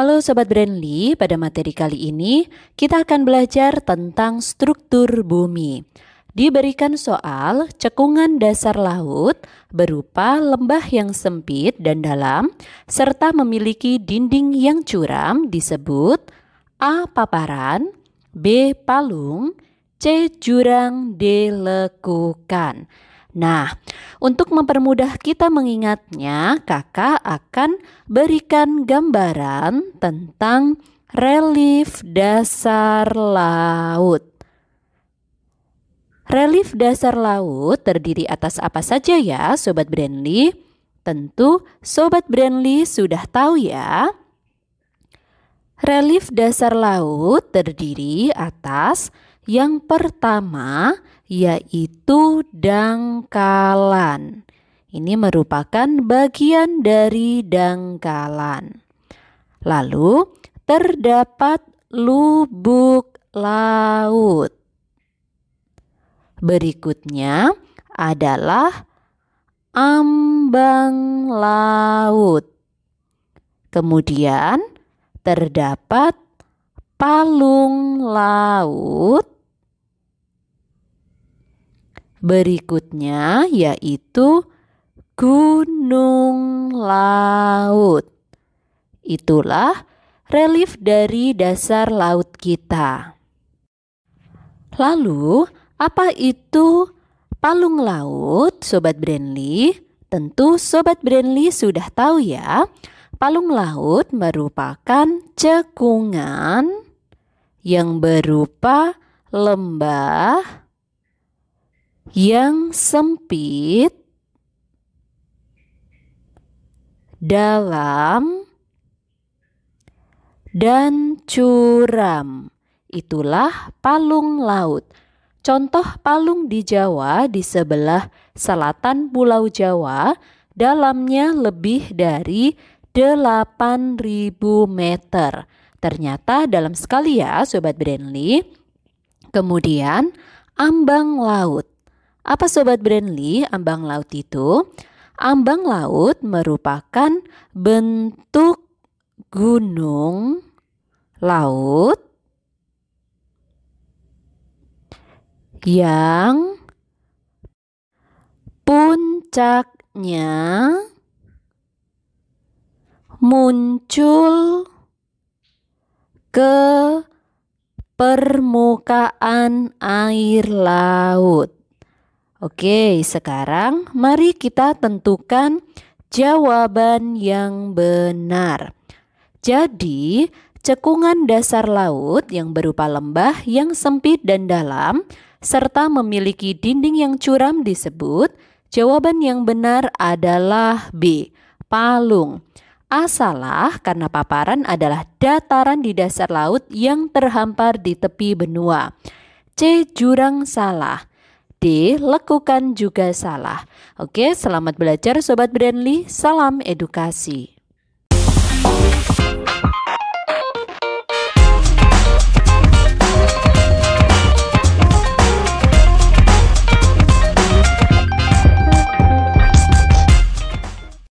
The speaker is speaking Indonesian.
Halo Sobat Brandly, pada materi kali ini kita akan belajar tentang struktur bumi. Diberikan soal cekungan dasar laut berupa lembah yang sempit dan dalam serta memiliki dinding yang curam disebut A. Paparan B. Palung C. Jurang D. Lekukan Nah, untuk mempermudah kita mengingatnya, kakak akan berikan gambaran tentang relief dasar laut. Relief dasar laut terdiri atas apa saja ya, Sobat Brandly? Tentu Sobat Brandly sudah tahu ya. Relief dasar laut terdiri atas yang pertama yaitu dangkalan. Ini merupakan bagian dari dangkalan. Lalu, terdapat lubuk laut. Berikutnya adalah ambang laut. Kemudian terdapat palung laut Berikutnya yaitu gunung laut. Itulah relief dari dasar laut kita. Lalu, apa itu palung laut, Sobat Brandly? Tentu Sobat Brandly sudah tahu ya, palung laut merupakan cekungan yang berupa lembah, yang sempit dalam dan curam. Itulah palung laut. Contoh palung di Jawa di sebelah selatan Pulau Jawa dalamnya lebih dari 8000 meter. Ternyata dalam sekali ya Sobat Brandly. Kemudian ambang laut. Apa sobat Brandly ambang laut itu? Ambang laut merupakan bentuk gunung laut yang puncaknya muncul ke permukaan air laut. Oke, sekarang mari kita tentukan jawaban yang benar. Jadi, cekungan dasar laut yang berupa lembah yang sempit dan dalam serta memiliki dinding yang curam disebut jawaban yang benar adalah B. Palung. Asalah karena paparan adalah dataran di dasar laut yang terhampar di tepi benua. C. Jurang salah. D. Lekukan juga salah. Oke, selamat belajar Sobat Brandly. Salam edukasi.